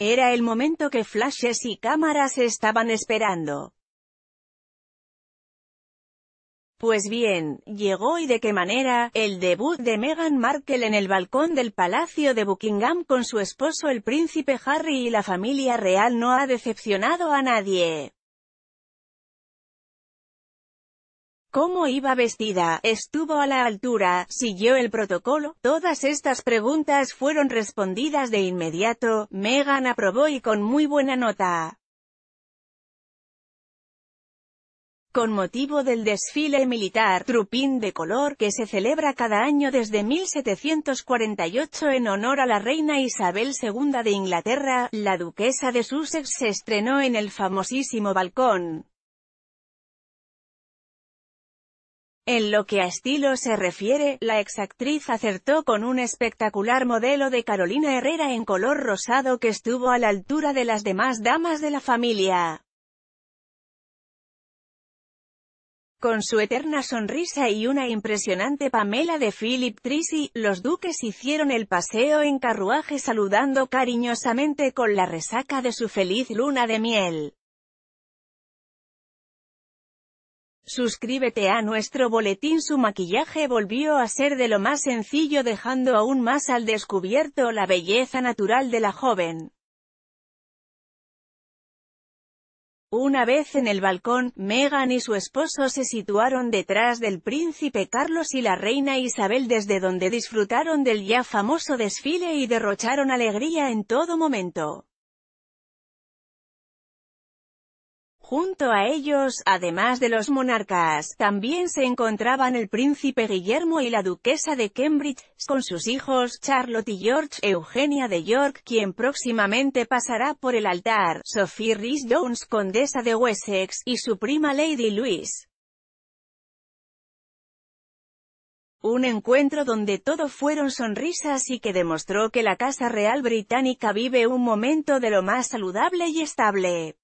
Era el momento que flashes y cámaras estaban esperando. Pues bien, llegó y de qué manera, el debut de Meghan Markle en el balcón del Palacio de Buckingham con su esposo el príncipe Harry y la familia real no ha decepcionado a nadie. ¿Cómo iba vestida? ¿Estuvo a la altura? ¿Siguió el protocolo? Todas estas preguntas fueron respondidas de inmediato, Megan aprobó y con muy buena nota. Con motivo del desfile militar Trupín de Color que se celebra cada año desde 1748 en honor a la reina Isabel II de Inglaterra, la duquesa de Sussex se estrenó en el famosísimo balcón. En lo que a estilo se refiere, la exactriz acertó con un espectacular modelo de Carolina Herrera en color rosado que estuvo a la altura de las demás damas de la familia. Con su eterna sonrisa y una impresionante Pamela de Philip Trisi, los duques hicieron el paseo en carruaje saludando cariñosamente con la resaca de su feliz luna de miel. Suscríbete a nuestro boletín Su maquillaje volvió a ser de lo más sencillo dejando aún más al descubierto la belleza natural de la joven. Una vez en el balcón, Meghan y su esposo se situaron detrás del príncipe Carlos y la reina Isabel desde donde disfrutaron del ya famoso desfile y derrocharon alegría en todo momento. Junto a ellos, además de los monarcas, también se encontraban el príncipe Guillermo y la duquesa de Cambridge, con sus hijos Charlotte y George, Eugenia de York, quien próximamente pasará por el altar, Sophie Rhys-Jones, condesa de Wessex, y su prima Lady Louise. Un encuentro donde todo fueron sonrisas y que demostró que la Casa Real Británica vive un momento de lo más saludable y estable.